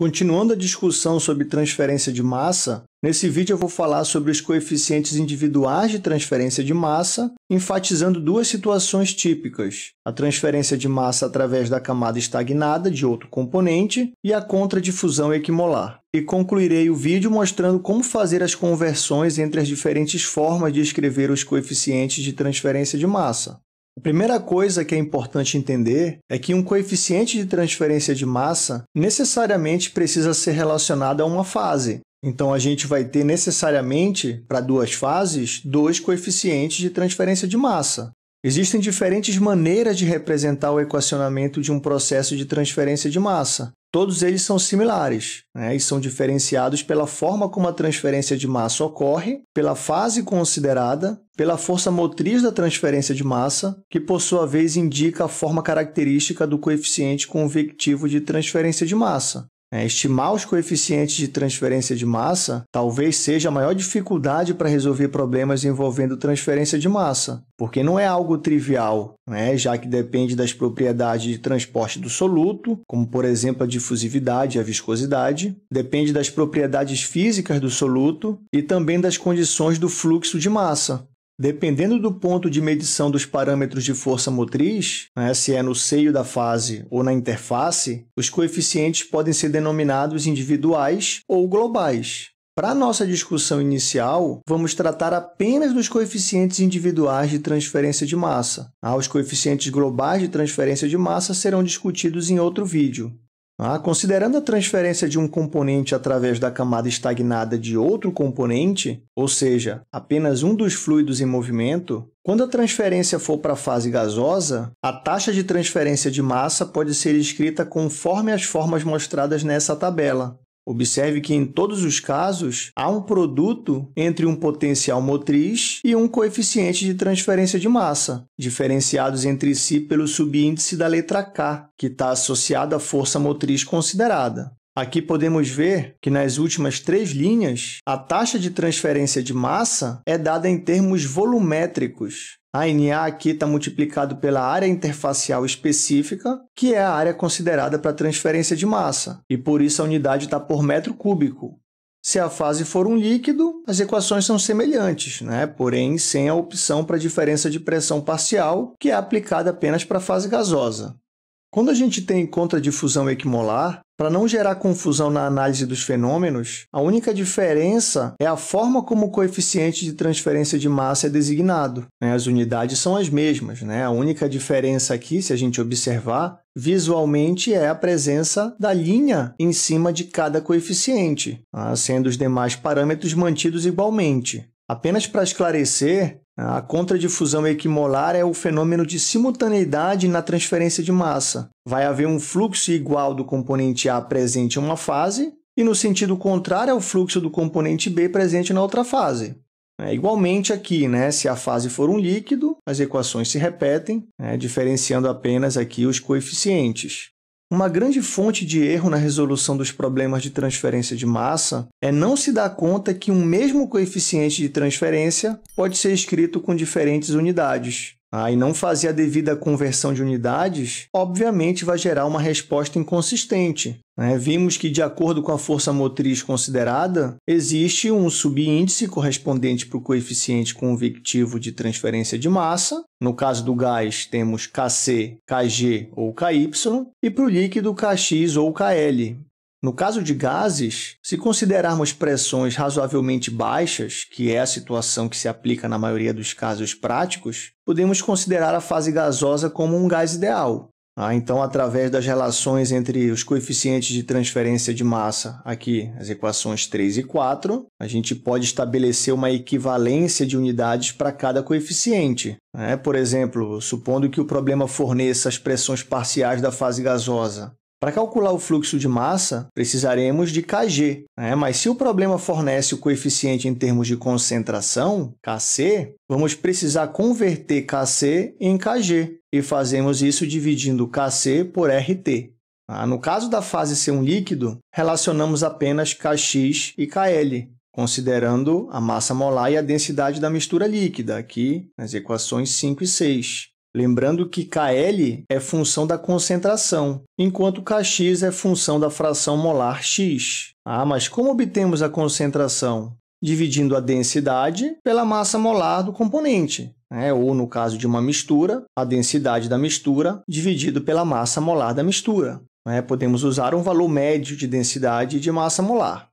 Continuando a discussão sobre transferência de massa, nesse vídeo eu vou falar sobre os coeficientes individuais de transferência de massa, enfatizando duas situações típicas, a transferência de massa através da camada estagnada de outro componente e a contradifusão equimolar. E concluirei o vídeo mostrando como fazer as conversões entre as diferentes formas de escrever os coeficientes de transferência de massa. A primeira coisa que é importante entender é que um coeficiente de transferência de massa necessariamente precisa ser relacionado a uma fase. Então, a gente vai ter necessariamente, para duas fases, dois coeficientes de transferência de massa. Existem diferentes maneiras de representar o equacionamento de um processo de transferência de massa. Todos eles são similares né, e são diferenciados pela forma como a transferência de massa ocorre, pela fase considerada, pela força motriz da transferência de massa, que por sua vez indica a forma característica do coeficiente convectivo de transferência de massa, é, estimar os coeficientes de transferência de massa talvez seja a maior dificuldade para resolver problemas envolvendo transferência de massa, porque não é algo trivial, né? já que depende das propriedades de transporte do soluto, como por exemplo a difusividade e a viscosidade, depende das propriedades físicas do soluto e também das condições do fluxo de massa. Dependendo do ponto de medição dos parâmetros de força motriz, né, se é no seio da fase ou na interface, os coeficientes podem ser denominados individuais ou globais. Para nossa discussão inicial, vamos tratar apenas dos coeficientes individuais de transferência de massa. Ah, os coeficientes globais de transferência de massa serão discutidos em outro vídeo. Ah, considerando a transferência de um componente através da camada estagnada de outro componente, ou seja, apenas um dos fluidos em movimento, quando a transferência for para a fase gasosa, a taxa de transferência de massa pode ser escrita conforme as formas mostradas nessa tabela. Observe que em todos os casos há um produto entre um potencial motriz e um coeficiente de transferência de massa, diferenciados entre si pelo subíndice da letra K, que está associado à força motriz considerada. Aqui podemos ver que nas últimas três linhas, a taxa de transferência de massa é dada em termos volumétricos. A NA aqui está multiplicado pela área interfacial específica, que é a área considerada para transferência de massa, e por isso a unidade está por metro cúbico. Se a fase for um líquido, as equações são semelhantes, né? porém sem a opção para a diferença de pressão parcial, que é aplicada apenas para a fase gasosa. Quando a gente tem contradifusão equimolar, para não gerar confusão na análise dos fenômenos, a única diferença é a forma como o coeficiente de transferência de massa é designado. Né? As unidades são as mesmas. Né? A única diferença aqui, se a gente observar, visualmente é a presença da linha em cima de cada coeficiente, tá? sendo os demais parâmetros mantidos igualmente. Apenas para esclarecer, a contradifusão equimolar é o fenômeno de simultaneidade na transferência de massa. Vai haver um fluxo igual do componente A presente em uma fase e no sentido contrário ao é fluxo do componente B presente na outra fase. É, igualmente aqui, né, se a fase for um líquido, as equações se repetem, né, diferenciando apenas aqui os coeficientes. Uma grande fonte de erro na resolução dos problemas de transferência de massa é não se dar conta que um mesmo coeficiente de transferência pode ser escrito com diferentes unidades ah, e não fazer a devida conversão de unidades, obviamente vai gerar uma resposta inconsistente. Né? Vimos que, de acordo com a força motriz considerada, existe um subíndice correspondente para o coeficiente convectivo de transferência de massa. No caso do gás, temos Kc, Kg ou Ky, e para o líquido, Kx ou Kl, no caso de gases, se considerarmos pressões razoavelmente baixas, que é a situação que se aplica na maioria dos casos práticos, podemos considerar a fase gasosa como um gás ideal. Tá? então, através das relações entre os coeficientes de transferência de massa, aqui as equações 3 e 4, a gente pode estabelecer uma equivalência de unidades para cada coeficiente. Né? Por exemplo, supondo que o problema forneça as pressões parciais da fase gasosa para calcular o fluxo de massa, precisaremos de Kg, né? mas se o problema fornece o coeficiente em termos de concentração, Kc, vamos precisar converter Kc em Kg, e fazemos isso dividindo Kc por RT. Ah, no caso da fase ser um líquido, relacionamos apenas Kx e Kl, considerando a massa molar e a densidade da mistura líquida, aqui nas equações 5 e 6. Lembrando que KL é função da concentração, enquanto KX é função da fração molar X. Ah, mas como obtemos a concentração? Dividindo a densidade pela massa molar do componente, né? ou no caso de uma mistura, a densidade da mistura dividido pela massa molar da mistura. Né? Podemos usar um valor médio de densidade de massa molar.